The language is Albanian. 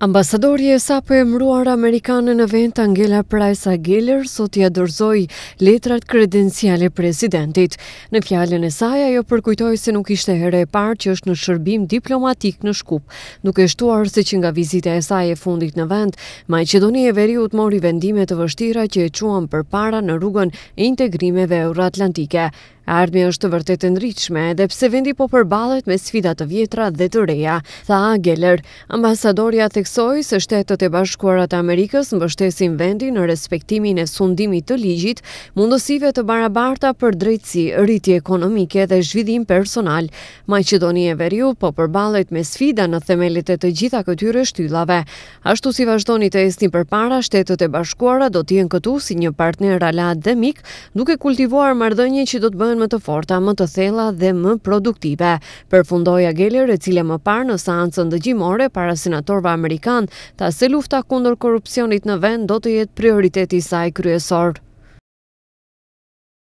Ambasadori e sapo për emruar amerikane në vend Angela Price Aguilar sot ia dorëzoi letrat kredenciale presidentit. Në fjalën e saj ajo përkujtoi se nuk ishte herë e parë që është në shërbim diplomatik në Shkup, duke shtuar se që nga vizita e saj e fundit në vend, Maqedonia e Veriut mori vendime të vështira që e çuan përpara në rrugën e integrimeve euroatlantike. Ardhmja është vërtet e ndritshme, edhe pse vendi po përballet me sfida të vjetra dhe të reja, tha Ageler. Ambasadorja theksoi se Shtetet e Bashkuara të Amerikës mbështesin vendin në respektimin e sundimit të ligjit, mundësive të barabarta për drejtësi, rritje ekonomike dhe zhvillim personal. Maqedonia e Veriut po përballet me sfida në themelit e të gjitha këtyre shtyllave. Ashtu si vazhdoni të ecni përpara, Shtetet e Bashkuara do të jenë këtu si një partner alat dhe mik, duke kultivuar marrëdhënien që do të bëhen më të forta, më të thella dhe më produktive. Përfundoi Ageler, e cila më parë në seancën dëgjimore para senatorëve amerikan, tha se lufta kundër korrupsionit në vend do të jetë prioriteti i saj kryesor.